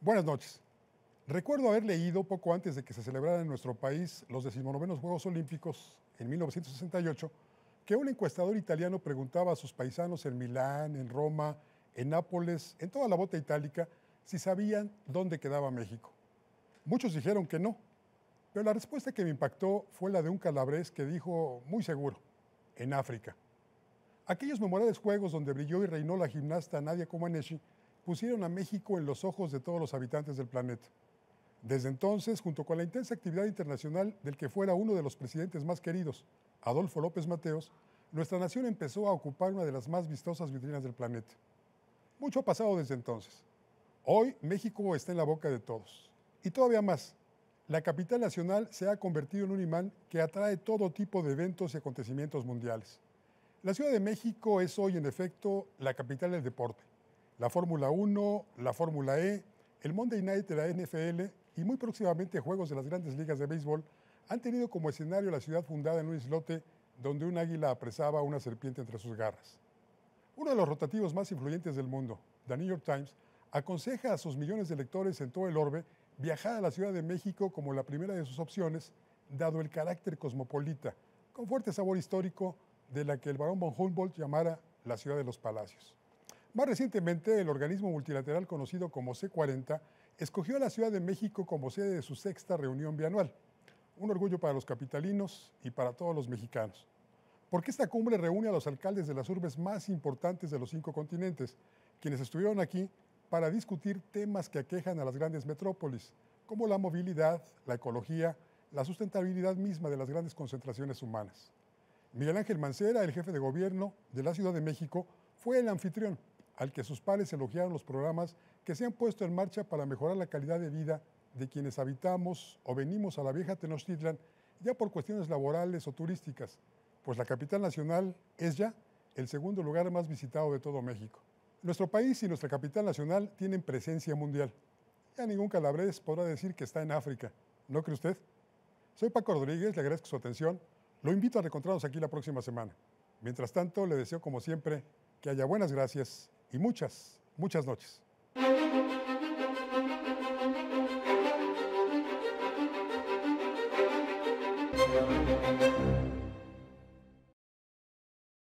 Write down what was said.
Buenas noches. Recuerdo haber leído poco antes de que se celebraran en nuestro país los decimonovenos Juegos Olímpicos en 1968 que un encuestador italiano preguntaba a sus paisanos en Milán, en Roma, en Nápoles, en toda la bota itálica, si sabían dónde quedaba México. Muchos dijeron que no, pero la respuesta que me impactó fue la de un calabrés que dijo muy seguro, en África. Aquellos memorables juegos donde brilló y reinó la gimnasta Nadia Comaneci pusieron a México en los ojos de todos los habitantes del planeta. Desde entonces, junto con la intensa actividad internacional del que fuera uno de los presidentes más queridos, Adolfo López Mateos, nuestra nación empezó a ocupar una de las más vistosas vitrinas del planeta. Mucho ha pasado desde entonces. Hoy México está en la boca de todos. Y todavía más, la capital nacional se ha convertido en un imán que atrae todo tipo de eventos y acontecimientos mundiales. La Ciudad de México es hoy, en efecto, la capital del deporte. La Fórmula 1, la Fórmula E, el Monday Night de la NFL y muy próximamente juegos de las grandes ligas de béisbol han tenido como escenario la ciudad fundada en un islote donde un águila apresaba a una serpiente entre sus garras. Uno de los rotativos más influyentes del mundo, The New York Times, aconseja a sus millones de lectores en todo el orbe viajar a la Ciudad de México como la primera de sus opciones, dado el carácter cosmopolita, con fuerte sabor histórico, de la que el barón von Humboldt llamara la ciudad de los palacios. Más recientemente, el organismo multilateral conocido como C40 escogió a la Ciudad de México como sede de su sexta reunión bianual. Un orgullo para los capitalinos y para todos los mexicanos. Porque esta cumbre reúne a los alcaldes de las urbes más importantes de los cinco continentes, quienes estuvieron aquí para discutir temas que aquejan a las grandes metrópolis, como la movilidad, la ecología, la sustentabilidad misma de las grandes concentraciones humanas. Miguel Ángel Mancera, el jefe de gobierno de la Ciudad de México, fue el anfitrión al que sus pares elogiaron los programas que se han puesto en marcha para mejorar la calidad de vida de quienes habitamos o venimos a la vieja Tenochtitlan, ya por cuestiones laborales o turísticas, pues la capital nacional es ya el segundo lugar más visitado de todo México. Nuestro país y nuestra capital nacional tienen presencia mundial. Ya ningún calabrés podrá decir que está en África, ¿no cree usted? Soy Paco Rodríguez, le agradezco su atención. Lo invito a encontrarnos aquí la próxima semana. Mientras tanto, le deseo como siempre que haya buenas gracias y muchas, muchas noches.